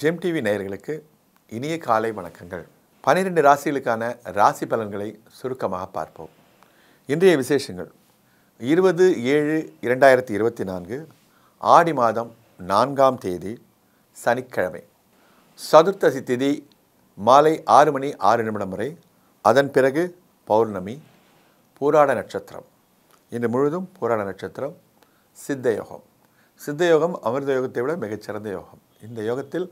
GeM TV நேயர்களுக்கு இனிய காலை வணக்கங்கள் பனிரெண்டு ராசிகளுக்கான ராசி பலன்களை சுருக்கமாக பார்ப்போம் இன்றைய விசேஷங்கள் இருபது ஏழு இரண்டாயிரத்தி இருபத்தி நான்கு ஆடி மாதம் நான்காம் தேதி சனிக்கிழமை சதுர்த்தசி திதி மாலை ஆறு மணி ஆறு நிமிடம் வரை அதன் பிறகு பௌர்ணமி பூராட நட்சத்திரம் இன்று முழுதும் பூராட நட்சத்திரம் சித்தயோகம் சித்தயோகம் அமிர்த யோகத்தை விட மிகச்சிறந்த யோகம் இந்த யோகத்தில்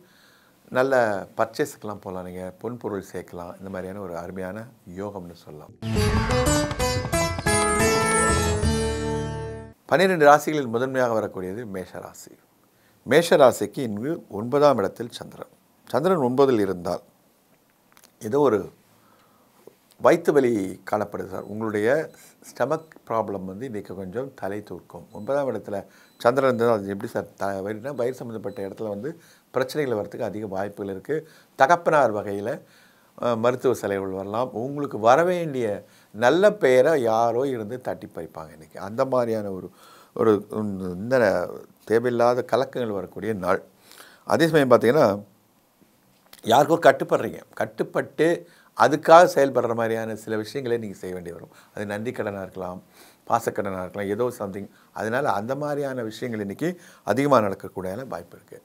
நல்ல பர்ச்சேஸுக்கெலாம் போகலாம் நீங்கள் பொன் பொருள் சேர்க்கலாம் இந்த மாதிரியான ஒரு அருமையான யோகம்னு சொல்லலாம் பன்னிரெண்டு ராசிகளில் முதன்மையாக வரக்கூடியது மேஷராசி மேஷராசிக்கு இங்கு ஒன்பதாம் இடத்தில் சந்திரன் சந்திரன் ஒன்பதில் இருந்தால் ஏதோ ஒரு வயிற்று வலி காணப்படுது சார் உங்களுடைய ஸ்டமக் ப்ராப்ளம் வந்து இன்றைக்கி கொஞ்சம் தலை தூக்கும் ஒன்பதாம் இடத்துல சந்திரன் இருந்தால் அது எப்படி சார் த வயிறுனா வயிறு சம்மந்தப்பட்ட இடத்துல வந்து பிரச்சனைகள் வரத்துக்கு அதிக வாய்ப்புகள் இருக்குது தகப்பனார் வகையில் மருத்துவ செலவுகள் வரலாம் உங்களுக்கு வர வேண்டிய நல்ல பெயரை யாரோ இருந்து தட்டி பறிப்பாங்க இன்றைக்கி அந்த மாதிரியான ஒரு ஒரு இந்த தேவையில்லாத கலக்கங்கள் வரக்கூடிய நாள் அதே சமயம் பார்த்திங்கன்னா யாருக்கோ கட்டுப்படுறீங்க கட்டுப்பட்டு அதுக்காக செயல்படுற மாதிரியான சில விஷயங்களே நீங்கள் செய்ய வேண்டி வரும் அது நந்தி கடனாக இருக்கலாம் பாசக்கடனாக இருக்கலாம் ஏதோ சம்திங் அதனால் அந்த மாதிரியான விஷயங்கள் இன்றைக்கி அதிகமாக நடக்கக்கூடிய வாய்ப்பு இருக்குது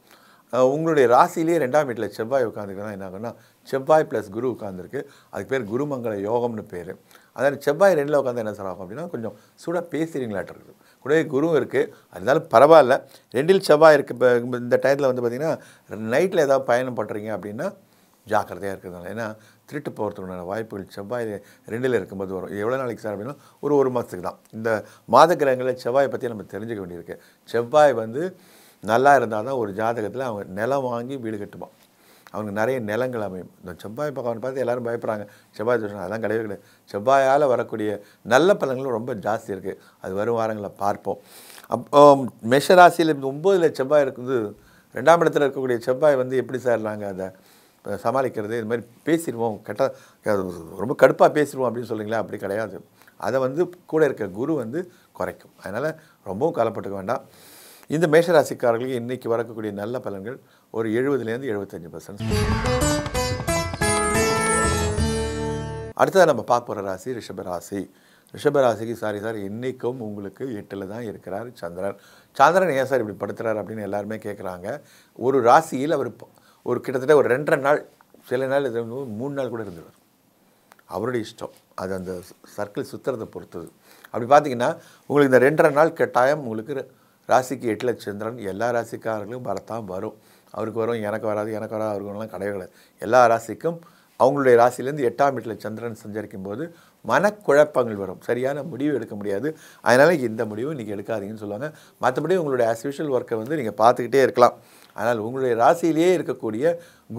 உங்களுடைய ராசிலேயே ரெண்டாம் வீட்டில் செவ்வாய் உட்காந்துருக்குன்னா என்ன ஆகுன்னா செவ்வாய் ப்ளஸ் குரு உட்காந்துருக்கு அதுக்கு பேர் குருமங்கல யோகம்னு பேர் அதாவது செவ்வாய் ரெண்டில் உட்காந்து என்ன சொல்கிறாங்க அப்படின்னா கொஞ்சம் சூடாக பேசுகிறீங்களாட்டு இருக்குது கூடவே குருவும் இருக்குது அதனால பரவாயில்ல ரெண்டில் செவ்வாய் இருக்குது இப்போ இந்த டயத்தில் வந்து பார்த்திங்கன்னா நைட்டில் ஏதாவது பயணம் பண்ணுறீங்க அப்படின்னா ஜாக்கிரதையாக இருக்கிறதுனால ஏன்னா திருட்டு போகிறதுக்கான வாய்ப்புகள் செவ்வாய் ரெண்டில் இருக்கும்போது வரும் எவ்வளோ நாளைக்கு சார் அப்படின்னா ஒரு ஒரு மாதத்துக்கு தான் இந்த மாத கிரகங்களில் செவ்வாயை பற்றி நம்ம தெரிஞ்சுக்க வேண்டியிருக்கு செவ்வாய் வந்து நல்லா இருந்தால் தான் ஒரு ஜாதகத்தில் அவங்க நிலம் வாங்கி வீடு கட்டுவான் அவனுக்கு நிறைய நிலங்கள் அமையும் இந்த செவ்வாய் பகவான் பார்த்து எல்லோரும் பயப்படுறாங்க செவ்வாய் தோஷம் அதெல்லாம் கிடையவே கிடையாது செவ்வாயால் வரக்கூடிய நல்ல பலன்களும் ரொம்ப ஜாஸ்தி இருக்குது அது வரும் வாரங்களை பார்ப்போம் அப்போ மேஷராசியில் ஒம்போதில் செவ்வாய் இருக்குது ரெண்டாம் இடத்துல இருக்கக்கூடிய செவ்வாய் வந்து எப்படி சார் நாங்கள் அதை சமாளிக்கிறது இது மாதிரி பேசிடுவோம் கெட்ட ரொம்ப கடுப்பாக பேசிடுவோம் அப்படின்னு சொல்லுங்களேன் அப்படி கிடையாது அதை வந்து கூட இருக்க குரு வந்து குறைக்கும் அதனால் ரொம்பவும் கலப்பட்டுக்க வேண்டாம் இந்த மேஷராசிக்காரர்களுக்கு இன்றைக்கி வரக்கூடிய நல்ல பலன்கள் ஒரு எழுபதுலேருந்து எழுபத்தஞ்சு பர்சன்ட் அடுத்ததாக நம்ம பார்க்க போகிற ராசி ரிஷபராசி ரிஷபராசிக்கு சாரி சார் இன்றைக்கும் உங்களுக்கு எட்டில் தான் இருக்கிறார் சந்திரன் சந்திரன் ஏன் சார் இப்படி படுத்துறார் அப்படின்னு எல்லாருமே கேட்குறாங்க ஒரு ராசியில் அவர் ஒரு கிட்டத்தட்ட ஒரு ரெண்டரை நாள் சில நாள் இது மூணு நாள் கூட இருந்துருவார் அவருடைய இஷ்டம் அது அந்த சர்க்கிள் சுற்றுறதை பொறுத்தது அப்படி பார்த்தீங்கன்னா உங்களுக்கு இந்த ரெண்டரை நாள் கட்டாயம் உங்களுக்கு ராசிக்கு எட்டில் சந்திரன் எல்லா ராசிக்காரர்களும் வரத்தான் வரும் அவருக்கு வரும் எனக்கு வராது எனக்கு வராது அவர்களெலாம் கிடையாது எல்லா ராசிக்கும் அவங்களுடைய ராசிலேருந்து எட்டாம் வீட்டில் சந்திரன் சஞ்சரிக்கும் போது மனக்குழப்பங்கள் வரும் சரியான முடிவு எடுக்க முடியாது அதனால் இந்த முடிவு நீங்கள் எடுக்காதீங்கன்னு சொல்லுவாங்க மற்றபடி உங்களுடைய ஆஸ்பிஷியல் ஒர்க்கை வந்து நீங்கள் பார்த்துக்கிட்டே இருக்கலாம் ஆனால் உங்களுடைய ராசியிலேயே இருக்கக்கூடிய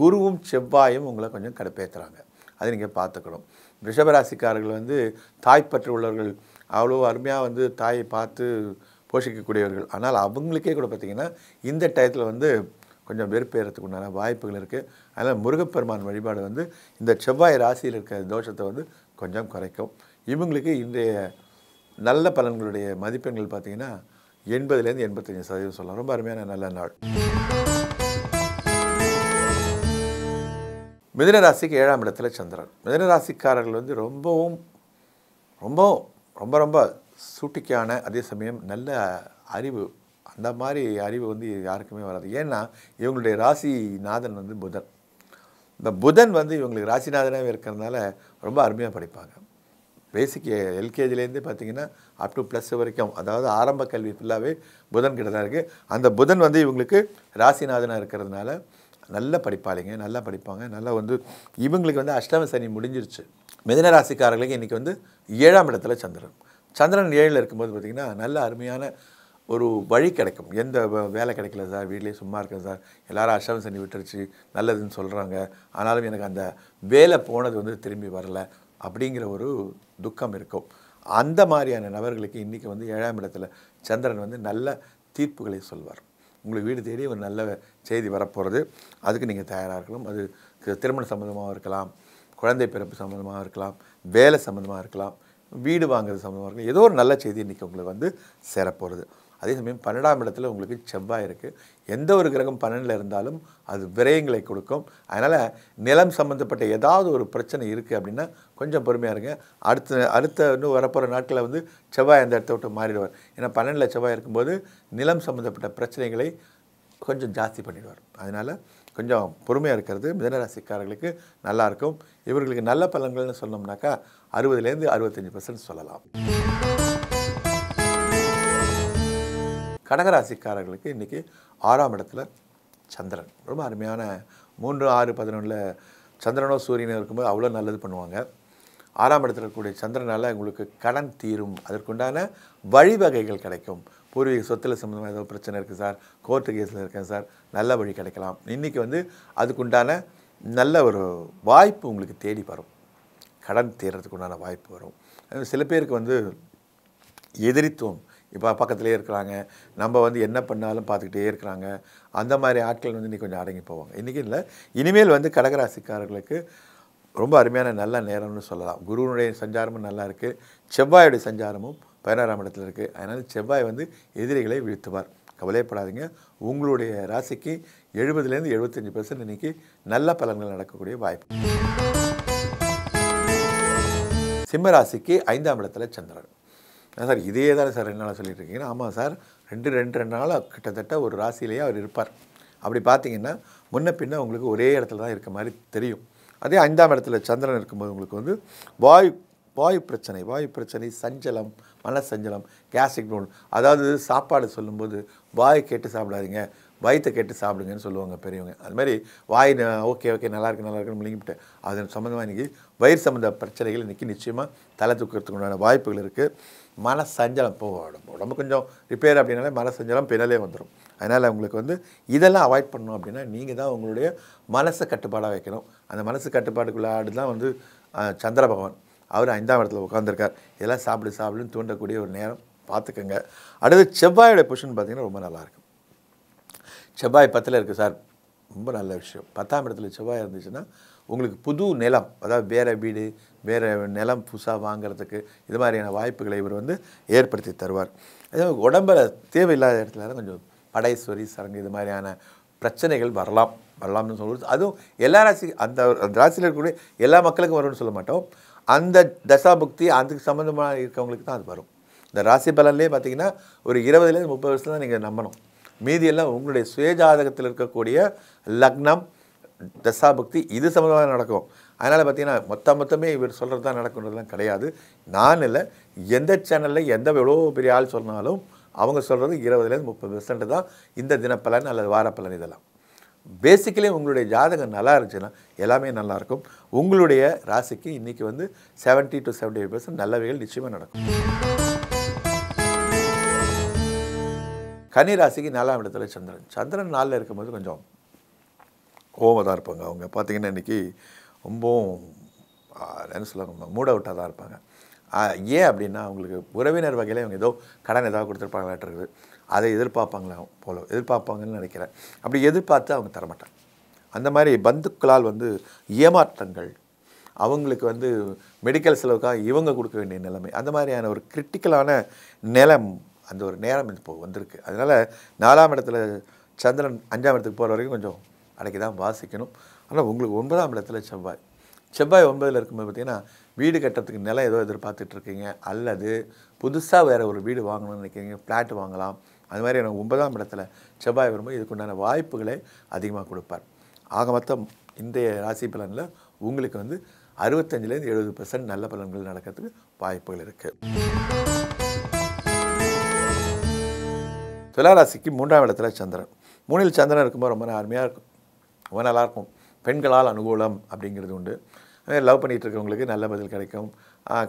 குருவும் செவ்வாயும் உங்களை கொஞ்சம் கடுப்பேற்றுறாங்க அதை நீங்கள் பார்த்துக்கணும் ரிஷபராசிக்காரர்கள் வந்து தாய்ப்பற்று உள்ளவர்கள் அவ்வளோ அருமையாக வந்து தாயை பார்த்து போஷிக்கக்கூடியவர்கள் ஆனால் அவங்களுக்கே கூட பார்த்திங்கன்னா இந்த டயத்தில் வந்து கொஞ்சம் வெறுப்பேறதுக்கு உண்டான வாய்ப்புகள் இருக்குது அதனால் முருகப்பெருமான் வழிபாடு வந்து இந்த செவ்வாய் ராசியில் இருக்கிற தோஷத்தை வந்து கொஞ்சம் குறைக்கும் இவங்களுக்கு இன்றைய நல்ல பலன்களுடைய மதிப்பெண்கள் பார்த்திங்கன்னா எண்பதுலேருந்து எண்பத்தஞ்சு சதவீதம் சொல்லலாம் ரொம்ப அருமையான நல்ல நாள் மிதனராசிக்கு ஏழாம் இடத்துல சந்திரன் மிதனராசிக்காரர்கள் வந்து ரொம்பவும் ரொம்பவும் ரொம்ப ரொம்ப சூட்டிக்கான அதே சமயம் நல்ல அறிவு அந்த மாதிரி அறிவு வந்து யாருக்குமே வராது ஏன்னா இவங்களுடைய ராசிநாதன் வந்து புதன் இந்த புதன் வந்து இவங்களுக்கு ராசிநாதனாகவே இருக்கிறதுனால ரொம்ப அருமையாக படிப்பாங்க பேசிக் எல்கேஜிலேருந்து பார்த்திங்கன்னா அப் டு ப்ளஸ் வரைக்கும் அதாவது ஆரம்ப கல்வி ஃபுல்லாகவே புதன் கிட்ட தான் இருக்குது அந்த புதன் வந்து இவங்களுக்கு ராசிநாதனாக இருக்கிறதுனால நல்லா படிப்பாளிங்க நல்லா படிப்பாங்க நல்லா வந்து இவங்களுக்கு வந்து அஷ்டம சனி முடிஞ்சிருச்சு மிதனராசிக்காரர்களுக்கு இன்றைக்கி வந்து ஏழாம் இடத்துல சந்திரன் சந்திரன் ஏழில் இருக்கும்போது பார்த்திங்கன்னா நல்ல அருமையான ஒரு வழி கிடைக்கும் எந்த வேலை கிடைக்கல சார் வீட்லேயே சும்மா இருக்கேன் சார் எல்லாரும் அஷ்டம் சனி விட்டுருச்சு நல்லதுன்னு சொல்கிறாங்க ஆனாலும் எனக்கு அந்த வேலை போனது வந்து திரும்பி வரலை அப்படிங்கிற ஒரு துக்கம் இருக்கும் அந்த மாதிரியான நபர்களுக்கு இன்றைக்கி வந்து ஏழாம் இடத்துல சந்திரன் வந்து நல்ல தீர்ப்புகளை சொல்வார் உங்களுக்கு வீடு தேடி ஒரு நல்ல செய்தி வரப்போகிறது அதுக்கு நீங்கள் தயாராக இருக்கணும் அது திருமண சம்மந்தமாக இருக்கலாம் குழந்தை பிறப்பு சம்மந்தமாக இருக்கலாம் வேலை சம்மந்தமாக இருக்கலாம் வீடு வாங்குறது சம்மந்தமாக இருக்குது ஏதோ ஒரு நல்ல செய்தி இன்றைக்கி உங்களுக்கு வந்து சேரப்போகிறது அதே சமயம் பன்னெண்டாம் இடத்துல உங்களுக்கு செவ்வாய் இருக்குது எந்த ஒரு கிரகம் பன்னெண்டில் இருந்தாலும் அது விரயங்களை கொடுக்கும் அதனால் நிலம் சம்மந்தப்பட்ட ஏதாவது ஒரு பிரச்சனை இருக்குது அப்படின்னா கொஞ்சம் பொறுமையாக இருங்க அடுத்த அடுத்த இன்னும் வரப்போகிற நாட்களில் வந்து செவ்வாய் அந்த இடத்த விட்டு மாறிடுவார் ஏன்னா பன்னெண்டில் செவ்வாய் இருக்கும்போது நிலம் சம்மந்தப்பட்ட பிரச்சனைகளை கொஞ்சம் ஜாஸ்தி பண்ணிடுவார் அதனால் கொஞ்சம் பொறுமையாக இருக்கிறது மிதனராசிக்காரர்களுக்கு நல்லாயிருக்கும் இவர்களுக்கு நல்ல பலன்கள்னு சொன்னோம்னாக்கா அறுபதுலேருந்து அறுபத்தஞ்சி பர்சன்ட் சொல்லலாம் கடகராசிக்காரர்களுக்கு இன்றைக்கி ஆறாம் இடத்துல சந்திரன் ரொம்ப அருமையான மூன்று ஆறு பதினொன்றில் சந்திரனோ சூரியனோ இருக்கும்போது அவ்வளோ நல்லது பண்ணுவாங்க ஆறாம் இடத்துல இருக்கக்கூடிய சந்திரனால் உங்களுக்கு கடன் தீரும் அதற்குண்டான வழிவகைகள் கிடைக்கும் பூர்வீக சொத்தில் சம்மந்தமாக ஏதோ பிரச்சனை இருக்குது சார் கோர்ட்டு கேஸில் இருக்கேன் சார் நல்ல வழி கிடைக்கலாம் இன்றைக்கி வந்து அதுக்குண்டான நல்ல ஒரு வாய்ப்பு உங்களுக்கு தேடி வரும் கடன் தீர்றதுக்கு உண்டான வாய்ப்பு வரும் சில பேருக்கு வந்து எதிரித்துவம் இப்போ பக்கத்துலேயே இருக்கிறாங்க நம்ம வந்து என்ன பண்ணாலும் பார்த்துக்கிட்டே இருக்கிறாங்க அந்த மாதிரி ஆட்கள் வந்து இன்றைக்கி கொஞ்சம் அடங்கி போவாங்க இன்றைக்கி இல்லை இனிமேல் வந்து கடகராசிக்காரர்களுக்கு ரொம்ப அருமையான நல்ல நேரம்னு சொல்லலாம் குருவனுடைய சஞ்சாரமும் நல்லா இருக்குது செவ்வாயுடைய சஞ்சாரமும் பதினாறாம் இடத்துல இருக்குது அதனால் செவ்வாய் வந்து எதிரிகளை வீழ்த்துவார் கவலைப்படாதீங்க உங்களுடைய ராசிக்கு எழுபதுலேருந்து எழுபத்தஞ்சு பர்சன்ட் இன்றைக்கி நல்ல பலன்கள் நடக்கக்கூடிய வாய்ப்பு சிம்மராசிக்கு ஐந்தாம் இடத்துல சந்திரன் சார் இதே தானே சார் ரெண்டு நாளாக சொல்லிட்டு இருக்கீங்கன்னா ஆமாம் சார் ரெண்டு ரெண்டு ரெண்டு நாளாக கிட்டத்தட்ட ஒரு ராசியிலேயே அவர் இருப்பார் அப்படி பார்த்தீங்கன்னா முன்ன பின்ன உங்களுக்கு ஒரே இடத்துல தான் இருக்க மாதிரி தெரியும் அதே ஐந்தாம் இடத்துல சந்திரன் இருக்கும்போது உங்களுக்கு வந்து வாய் வாயு பிரச்சனை வாயு பிரச்சனை சஞ்சலம் மன சஞ்சலம் கேஸ்டிக் நோல் அதாவது சாப்பாடு சொல்லும்போது வாய் கேட்டு சாப்பிடாதீங்க வயிற்றை கேட்டு சாப்பிடுங்கன்னு சொல்லுவாங்க பெரியவங்க அது மாதிரி வாய் ஓகே ஓகே நல்லா இருக்கு நல்லா இருக்குன்னு முழுங்கிவிட்டு அதன் சம்மந்தமாக இன்றைக்கி வயிறு சம்மந்த பிரச்சனைகள் இன்றைக்கி நிச்சயமாக தலை தூக்கிறதுக்கு உண்டான வாய்ப்புகள் இருக்குது மன சஞ்சலம் இப்போ உடம்பு உடம்பு கொஞ்சம் ரிப்பேர் அப்படின்னாலே மன சஞ்சலம் பின்னாலே வந்துடும் அதனால் உங்களுக்கு வந்து இதெல்லாம் அவாய்ட் பண்ணணும் அப்படின்னா நீங்கள் தான் உங்களுடைய மனசை கட்டுப்பாடாக வைக்கணும் அந்த மனசு கட்டுப்பாடுக்குள்ளாடு தான் வந்து சந்திர பகவான் அவர் ஐந்தாம் இடத்துல உட்காந்துருக்கார் இதெல்லாம் சாப்பிடு சாப்பிடுன்னு தூண்டக்கூடிய ஒரு நேரம் பார்த்துக்கோங்க அடுத்து செவ்வாயோட பொஷன் பார்த்திங்கன்னா ரொம்ப நல்லாயிருக்கும் செவ்வாய் பத்தில் இருக்குது சார் ரொம்ப நல்ல விஷயம் பத்தாம் இடத்துல செவ்வாய் இருந்துச்சுன்னா உங்களுக்கு புது நிலம் அதாவது வேறு வீடு வேறு நிலம் புதுசாக வாங்கிறதுக்கு இது மாதிரியான வாய்ப்புகளை இவர் வந்து ஏற்படுத்தி தருவார் அதே உடம்பில் தேவையில்லாத இடத்துல கொஞ்சம் படைஸ்வரி சரங்கு இது மாதிரியான பிரச்சனைகள் வரலாம் வரலாம்னு சொல்லுவது அதுவும் எல்லா ராசி அந்த அந்த ராசியில் இருக்கக்கூடிய எல்லா மக்களுக்கும் வரும்னு சொல்ல மாட்டோம் அந்த தசாபுக்தி அதுக்கு சம்மந்தமாக இருக்கவங்களுக்கு தான் அது வரும் இந்த ராசி பலன்லேயே பார்த்தீங்கன்னா ஒரு இருபதுலேருந்து முப்பது வருஷம் தான் நீங்கள் நம்பணும் மீதியெல்லாம் உங்களுடைய சுயஜாதகத்தில் இருக்கக்கூடிய லக்னம் தசாபக்தி இது சம்மந்தமாக நடக்கும் அதனால் பார்த்தீங்கன்னா மொத்த மொத்தமே இவர் சொல்கிறது தான் நடக்குன்றதுலாம் கிடையாது நான் இல்லை எந்த சேனலில் எந்த எவ்வளோ பெரிய ஆள் சொன்னாலும் அவங்க சொல்கிறது இருபதுலேருந்து முப்பது பெர்சன்ட் தான் இந்த தினப்பலன் அல்லது வாரப்பலன் இதெல்லாம் பேசிக்கலி உங்களுடைய ஜாதகம் நல்லா இருந்துச்சுன்னா எல்லாமே நல்லாயிருக்கும் உங்களுடைய ராசிக்கு இன்றைக்கி வந்து seventy to seventy eight percent நல்லவைகள் நிச்சயமாக நடக்கும் கன்னிராசிக்கு நாலாம் இடத்துல சந்திரன் சந்திரன் நாளில் இருக்கும்போது கொஞ்சம் கோவமாக தான் இருப்பாங்க அவங்க பார்த்திங்கன்னா இன்றைக்கி ரொம்பவும் என்ன சொல்லுவாங்க மூட் அவுட்டாக தான் இருப்பாங்க ஏன் அப்படின்னா அவங்களுக்கு உறவினர் வகையில் இவங்க ஏதோ கடன் ஏதாவது கொடுத்துருப்பாங்களாட்டிருக்குது அதை எதிர்பார்ப்பாங்களா போல எதிர்பார்ப்பாங்கன்னு நினைக்கிறேன் அப்படி எதிர்பார்த்து அவங்க தரமாட்டாங்க அந்த மாதிரி பந்துக்களால் வந்து ஏமாற்றங்கள் அவங்களுக்கு வந்து மெடிக்கல் செலவுக்காக இவங்க கொடுக்க வேண்டிய நிலைமை அந்த மாதிரியான ஒரு கிரிட்டிக்கலான நிலம் அந்த ஒரு நேரம் இப்போ வந்திருக்கு அதனால் நாலாம் இடத்துல சந்திரன் அஞ்சாம் இடத்துக்கு போகிற வரைக்கும் கொஞ்சம் அன்றைக்கி தான் வாசிக்கணும் ஆனால் உங்களுக்கு ஒன்பதாம் இடத்துல செவ்வாய் செவ்வாய் ஒன்பதில் இருக்கும்போது பார்த்திங்கன்னா வீடு கட்டுறதுக்கு நிலம் ஏதோ இருக்கீங்க அல்லது புதுசாக வேறு ஒரு வீடு வாங்கணும்னு நினைக்கிறீங்க ஃப்ளாட் வாங்கலாம் அது மாதிரி எனக்கு ஒன்பதாம் இடத்துல செவ்வாய் வரும்போது இதுக்குண்டான வாய்ப்புகளை அதிகமாக கொடுப்பார் ஆக மொத்தம் இன்றைய ராசி பலனில் உங்களுக்கு வந்து அறுபத்தஞ்சிலேருந்து எழுபது பர்சன்ட் நல்ல பலன்கள் நடக்கிறதுக்கு வாய்ப்புகள் இருக்குது துலாராசிக்கு மூன்றாம் இடத்துல சந்திரன் மூணில் சந்திரன் இருக்கும்போது ரொம்ப அருமையாக இருக்கும் ரொம்ப நல்லாயிருக்கும் பெண்களால் அனுகூலம் அப்படிங்கிறது உண்டு அதே லவ் பண்ணிகிட்டு இருக்கவங்களுக்கு நல்ல பதில் கிடைக்கும்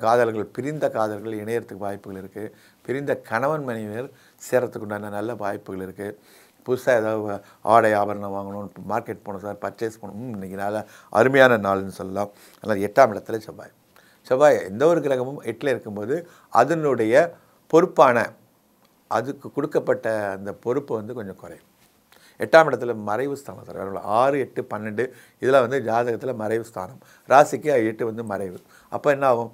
காதல்கள் பிரிந்த காதல்கள் இணையறதுக்கு வாய்ப்புகள் இருக்குது பிரிந்த கணவன் மனைவியர் சேரத்துக்கு உண்டான நல்ல வாய்ப்புகள் இருக்குது புதுசாக ஏதாவது ஆடை ஆபரணம் வாங்கணும் மார்க்கெட் போகணும் சார் பர்ச்சேஸ் பண்ணணும் இன்றைக்கி நல்ல அருமையான நாள்னு சொல்லலாம் அதனால் எட்டாம் இடத்துல செவ்வாய் செவ்வாய் எந்த ஒரு கிரகமும் எட்டில் இருக்கும்போது அதனுடைய பொறுப்பான அதுக்கு கொடுக்கப்பட்ட அந்த பொறுப்பு வந்து கொஞ்சம் குறையும் எட்டாம் இடத்துல மறைவு ஸ்தானம் சார் ஆறு எட்டு பன்னெண்டு இதெல்லாம் வந்து ஜாதகத்தில் மறைவு ஸ்தானம் ராசிக்கு எட்டு வந்து மறைவு அப்போ என்ன ஆகும்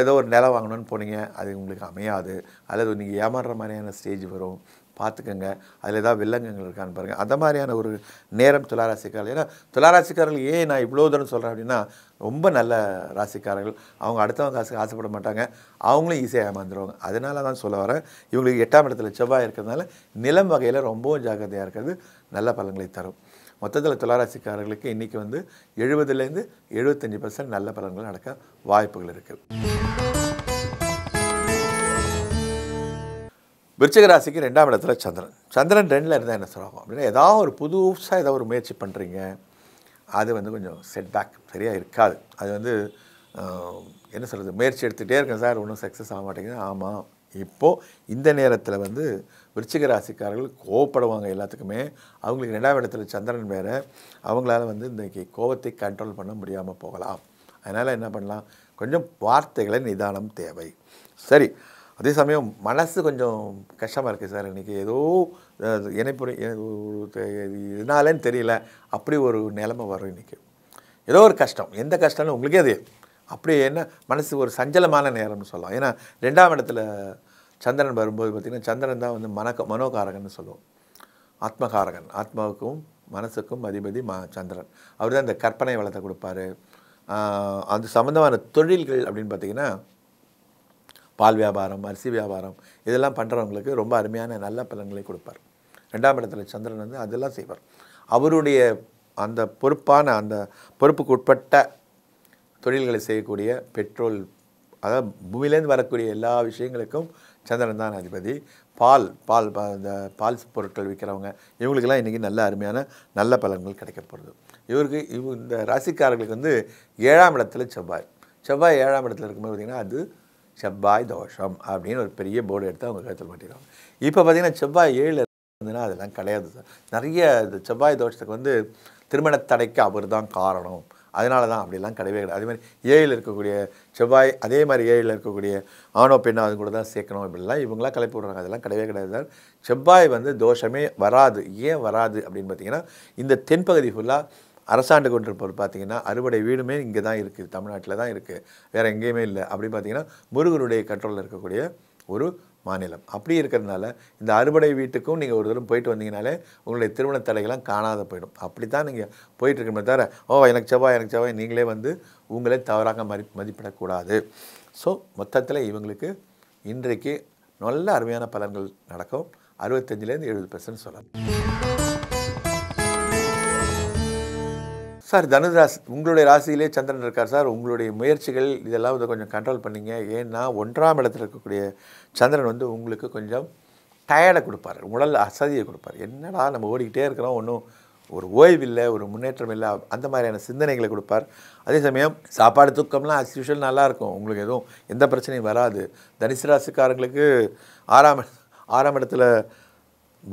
ஏதோ ஒரு நிலம் வாங்கணும்னு போனீங்க அது உங்களுக்கு அமையாது அல்லது நீங்கள் ஏமாறுற மாதிரியான ஸ்டேஜ் வரும் பார்த்துக்கோங்க அதில் ஏதாவது வில்லங்கங்கள் இருக்கான்னு பாருங்கள் அந்த மாதிரியான ஒரு நேரம் துளாராசிக்காரர்கள் ஏன்னா துளாராசிக்காரர்கள் ஏன் நான் இவ்வளோ தூரம் சொல்கிறேன் அப்படின்னா ரொம்ப நல்ல ராசிக்காரர்கள் அவங்க அடுத்தவங்க காசுக்கு ஆசைப்பட மாட்டாங்க அவங்களும் ஈஸியாக ஏமாந்துருவாங்க அதனால தான் சொல்ல வரேன் இவங்களுக்கு எட்டாம் இடத்துல செவ்வாய் இருக்கிறதுனால நிலம் வகையில் ரொம்பவும் ஜாக்கிரதையாக இருக்கிறது நல்ல பலன்களை தரும் மொத்தத்தில் துளாராசிக்காரர்களுக்கு இன்றைக்கி வந்து எழுபதுலேருந்து எழுபத்தஞ்சி பர்சன்ட் நல்ல பலன்கள் நடக்க வாய்ப்புகள் இருக்குது விருச்சிக ராசிக்கு ரெண்டாம் இடத்துல சந்திரன் சந்திரன் ரெண்டில் இருந்தால் என்ன சொல்லலாம் அப்படின்னா ஏதாவது ஒரு புதுசாக ஏதாவது ஒரு முயற்சி பண்ணுறீங்க அது வந்து கொஞ்சம் செட்பேக் சரியாக இருக்காது அது வந்து என்ன சொல்கிறது முயற்சி எடுத்துகிட்டே இருக்கேன் சார் ஒன்றும் சக்ஸஸ் ஆக மாட்டேங்குது ஆமாம் இப்போது இந்த நேரத்தில் வந்து விருச்சிக ராசிக்காரர்கள் கோவப்படுவாங்க எல்லாத்துக்குமே அவங்களுக்கு ரெண்டாம் இடத்துல சந்திரன் வேறு அவங்களால வந்து இன்றைக்கி கோவத்தை கண்ட்ரோல் பண்ண முடியாமல் போகலாம் அதனால் என்ன பண்ணலாம் கொஞ்சம் வார்த்தைகளை நிதானம் தேவை சரி அதே சமயம் மனசு கொஞ்சம் கஷ்டமாக இருக்குது சார் இன்றைக்கி ஏதோ இணைப்புரை இதனாலன்னு தெரியல அப்படி ஒரு நிலமை வரும் இன்றைக்கி ஏதோ ஒரு கஷ்டம் எந்த கஷ்டம்னு உங்களுக்கே அது அப்படி என்ன மனசு ஒரு சஞ்சலமான நேரம்னு சொல்லலாம் ஏன்னா ரெண்டாம் இடத்துல சந்திரன் வரும்போது பார்த்திங்கன்னா சந்திரன் தான் வந்து மனக்க மனோகாரகன்னு சொல்லுவோம் ஆத்மகாரகன் ஆத்மாவுக்கும் மனசுக்கும் அதிபதி மா சந்திரன் அவர் தான் இந்த கற்பனை வளத்தை கொடுப்பாரு அது சம்மந்தமான தொழில்கள் அப்படின்னு பார்த்திங்கன்னா பால் வியாபாரம் அரிசி வியாபாரம் இதெல்லாம் பண்ணுறவங்களுக்கு ரொம்ப அருமையான நல்ல பலன்களை கொடுப்பார் ரெண்டாம் இடத்துல சந்திரன் வந்து அதெல்லாம் செய்வார் அவருடைய அந்த பொறுப்பான அந்த பொறுப்புக்கு உட்பட்ட தொழில்களை செய்யக்கூடிய பெட்ரோல் அதாவது பூமியிலேருந்து வரக்கூடிய எல்லா விஷயங்களுக்கும் சந்திரன் தான் அதிபதி பால் பால் இந்த பால் பொருட்கள் விற்கிறவங்க இவங்களுக்கெல்லாம் இன்றைக்கி நல்ல அருமையான நல்ல பலன்கள் கிடைக்க போகிறது இவருக்கு இவ இந்த ராசிக்காரர்களுக்கு வந்து ஏழாம் இடத்துல செவ்வாய் செவ்வாய் ஏழாம் இடத்துல இருக்கும்போது பார்த்திங்கன்னா அது செவ்வாய் தோஷம் அப்படின்னு ஒரு பெரிய போர்டு எடுத்து அவங்க கழுத்தில் மாட்டிடுவாங்க இப்போ பார்த்திங்கன்னா செவ்வாய் ஏழு இருந்ததுன்னா அதெல்லாம் கிடையாது சார் நிறைய செவ்வாய் தோஷத்துக்கு வந்து திருமண தடைக்கு அவர் தான் காரணம் அதனால தான் அப்படிலாம் கிடையவே கிடையாது அதேமாதிரி ஏழில் இருக்கக்கூடிய செவ்வாய் அதே மாதிரி ஏழில் இருக்கக்கூடிய ஆணோ பெண்ணோ அது கூட தான் சேர்க்கணும் இப்படிலாம் இவங்களாம் கிளப்பி விடுறாங்க அதெல்லாம் கிடையவே கிடையாது சார் செவ்வாய் வந்து தோஷமே வராது ஏன் வராது அப்படின்னு பார்த்தீங்கன்னா இந்த தென்பகுதி ஃபுல்லாக அரசாண்டு கொண்டிருப்பவர் பார்த்திங்கன்னா அறுவடை வீடுமே இங்கே தான் இருக்குது தமிழ்நாட்டில் தான் இருக்குது வேறு எங்கேயுமே இல்லை அப்படி பார்த்தீங்கன்னா முருகனுடைய கண்ட்ரோலில் இருக்கக்கூடிய ஒரு மாநிலம் அப்படி இருக்கிறதுனால இந்த அறுவடை வீட்டுக்கும் நீங்கள் ஒரு தூரம் போயிட்டு வந்தீங்கனாலே உங்களுடைய திருமண தடைகள்லாம் காணாத போயிடும் அப்படி தான் நீங்கள் போயிட்டு தவிர ஓ எனக்கு செவ்வாய் எனக்கு செவ்வாய் நீங்களே வந்து உங்களே தவறாக மதி மதிப்பிடக்கூடாது ஸோ மொத்தத்தில் இவங்களுக்கு இன்றைக்கு நல்ல அருமையான பலன்கள் நடக்கும் அறுபத்தஞ்சிலேருந்து எழுபது பெர்சன்ட் சொல்லலாம் சார் தனுசு ராசி உங்களுடைய ராசியிலே சந்திரன் இருக்கார் சார் உங்களுடைய முயற்சிகள் இதெல்லாம் வந்து கொஞ்சம் கண்ட்ரோல் பண்ணிங்க ஏன்னா ஒன்றாம் இடத்துல இருக்கக்கூடிய சந்திரன் வந்து உங்களுக்கு கொஞ்சம் டயர்டை கொடுப்பார் உடல் அசதியை கொடுப்பார் என்னடா நம்ம ஓடிக்கிட்டே இருக்கிறோம் ஒன்றும் ஒரு ஓய்வில்லை ஒரு முன்னேற்றம் இல்லை அந்த மாதிரியான சிந்தனைகளை கொடுப்பார் அதே சமயம் சாப்பாடு தூக்கம்லாம் அஸ் யூஷுவல் நல்லாயிருக்கும் உங்களுக்கு எதுவும் எந்த பிரச்சனையும் வராது தனுசு ராசிக்காரங்களுக்கு ஆறாம் ஆறாம் இடத்துல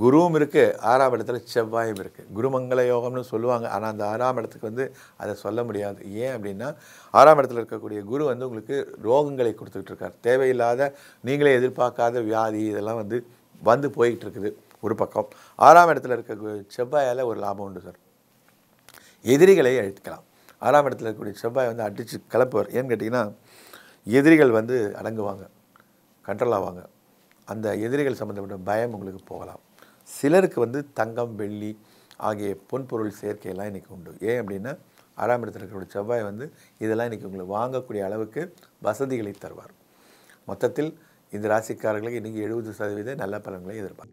குருவும் இருக்குது ஆறாம் இடத்துல செவ்வாயும் இருக்குது குருமங்கள யோகம்னு சொல்லுவாங்க ஆனால் அந்த ஆறாம் இடத்துக்கு வந்து அதை சொல்ல முடியாது ஏன் அப்படின்னா ஆறாம் இடத்துல இருக்கக்கூடிய குரு வந்து உங்களுக்கு ரோகங்களை கொடுத்துக்கிட்டு இருக்கார் தேவையில்லாத நீங்களே எதிர்பார்க்காத வியாதி இதெல்லாம் வந்து வந்து போய்கிட்டு இருக்குது ஒரு பக்கம் ஆறாம் இடத்துல இருக்க செவ்வாயால் ஒரு லாபம் உண்டு சார் எதிரிகளை அழித்துக்கலாம் ஆறாம் இடத்துல இருக்கக்கூடிய செவ்வாய் வந்து அடித்து கலப்புவார் ஏன்னு கேட்டிங்கன்னா எதிரிகள் வந்து அடங்குவாங்க கண்ட்ரோல் ஆவாங்க அந்த எதிரிகள் சம்மந்தப்பட்ட பயம் உங்களுக்கு போகலாம் சிலருக்கு வந்து தங்கம் வெள்ளி ஆகிய பொன்பொருள் சேர்க்கையெல்லாம் இன்றைக்கி உண்டு ஏன் அப்படின்னா ஆறாம் இடத்துல இருக்கிற செவ்வாய் வந்து இதெல்லாம் இன்றைக்கி உங்களுக்கு வாங்கக்கூடிய அளவுக்கு வசதிகளை தருவார் மொத்தத்தில் இந்த ராசிக்காரர்களுக்கு இன்றைக்கி எழுபது சதவீத நல்ல பலன்களை எதிர்ப்பார்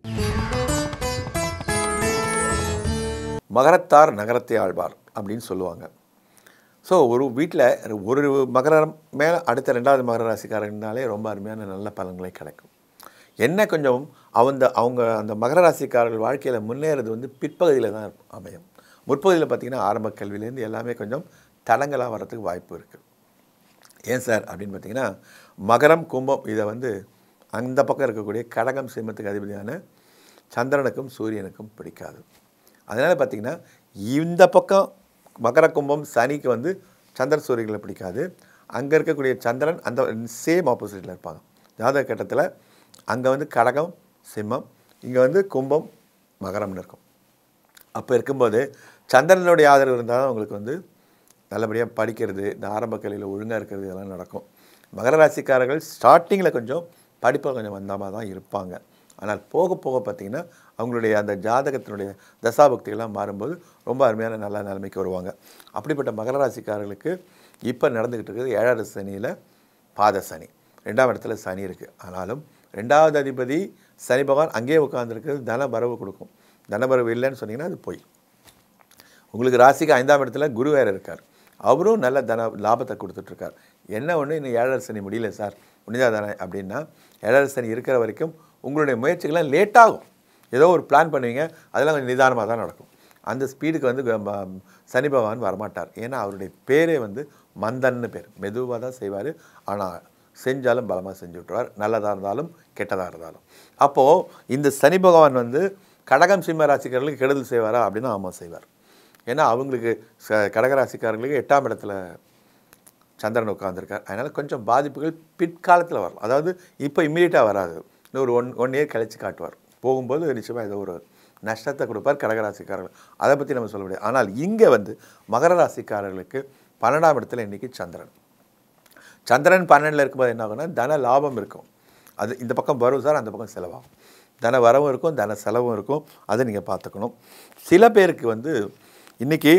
மகரத்தார் நகரத்தை ஆழ்வார் அப்படின்னு சொல்லுவாங்க ஸோ ஒரு வீட்டில் ஒரு மகரம் மேலே அடுத்த ரெண்டாவது மகர ராசிக்காரங்கனாலே ரொம்ப அருமையான நல்ல பலன்களை கிடைக்கும் என்ன கொஞ்சம் அவங்க அவங்க அந்த மகர ராசிக்காரர்கள் வாழ்க்கையில் முன்னேறது வந்து பிற்பகுதியில் தான் அமையும் முற்பகுதியில் பார்த்திங்கன்னா ஆரம்ப கல்வியிலேருந்து எல்லாமே கொஞ்சம் தடங்களாக வர்றதுக்கு வாய்ப்பு இருக்குது ஏன் சார் அப்படின்னு பார்த்திங்கன்னா மகரம் கும்பம் இதை வந்து அந்த பக்கம் இருக்கக்கூடிய கடகம் சிம்மத்துக்கு அதிபதியான சந்திரனுக்கும் சூரியனுக்கும் பிடிக்காது அதனால் பார்த்திங்கன்னா இந்த பக்கம் மகர கும்பம் சனிக்கு வந்து சந்திர சூரியங்களை பிடிக்காது அங்கே இருக்கக்கூடிய சந்திரன் அந்த சேம் ஆப்போசிட்டில் இருப்பாங்க ஜாதக கட்டத்தில் அங்கே வந்து கடகம் சிம்மம் இங்கே வந்து கும்பம் மகரம்னு இருக்கும் அப்போ இருக்கும்போது சந்திரனுடைய ஆதரவு இருந்தால் தான் உங்களுக்கு வந்து நல்லபடியாக படிக்கிறது இந்த ஆரம்ப கல்வியில் ஒழுங்காக இருக்கிறது இதெல்லாம் நடக்கும் மகர ராசிக்காரர்கள் ஸ்டார்டிங்கில் கொஞ்சம் படிப்பில் கொஞ்சம் வந்தாமல் தான் இருப்பாங்க ஆனால் போக போக பார்த்திங்கன்னா அவங்களுடைய அந்த ஜாதகத்தினுடைய தசாபக்திகள்லாம் மாறும்போது ரொம்ப அருமையான நல்ல நிலைமைக்கு வருவாங்க அப்படிப்பட்ட மகர ராசிக்காரர்களுக்கு இப்போ நடந்துக்கிட்டு இருக்குது ஏழாவது சனியில் பாத சனி ரெண்டாம் இடத்துல சனி இருக்குது ஆனாலும் ரெண்டாவது அதிபதி சனி பகவான் அங்கேயே உட்காந்துருக்கிறது தனபரவு கொடுக்கும் தனபரவு இல்லைன்னு சொன்னீங்கன்னா அது போய் உங்களுக்கு ராசிக்கு ஐந்தாம் இடத்துல குரு வேறு இருக்கார் அவரும் நல்ல தன லாபத்தை கொடுத்துட்ருக்கார் என்ன ஒன்று இன்னும் ஏழரை சனி முடியல சார் முடிஞ்சாதானே அப்படின்னா ஏழரை சனி இருக்கிற வரைக்கும் உங்களுடைய முயற்சிகள்லாம் லேட்டாகும் ஏதோ ஒரு பிளான் பண்ணுவீங்க அதெல்லாம் கொஞ்சம் நிதானமாக தான் நடக்கும் அந்த ஸ்பீடுக்கு வந்து சனி பகவான் வரமாட்டார் ஏன்னா அவருடைய பேரே வந்து மந்தன்னு பேர் மெதுவாக தான் செய்வார் ஆனால் செஞ்சாலும் பலமாக செஞ்சு விட்ருவார் நல்லதாக இருந்தாலும் கெட்டதாக இருந்தாலும் அப்போது இந்த சனி பகவான் வந்து கடகம் சிம்ம ராசிக்காரர்களுக்கு கெடுதல் செய்வாரா அப்படின்னா ஆமாம் செய்வார் ஏன்னா அவங்களுக்கு ச கடகராசிக்காரர்களுக்கு எட்டாம் இடத்துல சந்திரன் உட்காந்துருக்கார் அதனால் கொஞ்சம் பாதிப்புகள் பிற்காலத்தில் வரும் அதாவது இப்போ இம்மீடியட்டாக வராது இன்னும் ஒரு ஒன் ஒன் இயர் கழித்து காட்டுவார் போகும்போது நிச்சயமாக ஏதோ ஒரு நஷ்டத்தை கொடுப்பார் கடகராசிக்காரர்கள் அதை பற்றி நம்ம சொல்ல முடியாது ஆனால் இங்கே வந்து மகர ராசிக்காரர்களுக்கு பன்னெண்டாம் இடத்துல இன்றைக்கி சந்திரன் சந்திரன் பன்னெண்டில் இருக்கும்போது என்ன ஆகும்னா தன லாபம் இருக்கும் அது இந்த பக்கம் வரும் சார் அந்த பக்கம் செலவாகும் தன வரவும் இருக்கும் தன செலவும் இருக்கும் அதை நீங்கள் பார்த்துக்கணும் சில பேருக்கு வந்து இன்றைக்கி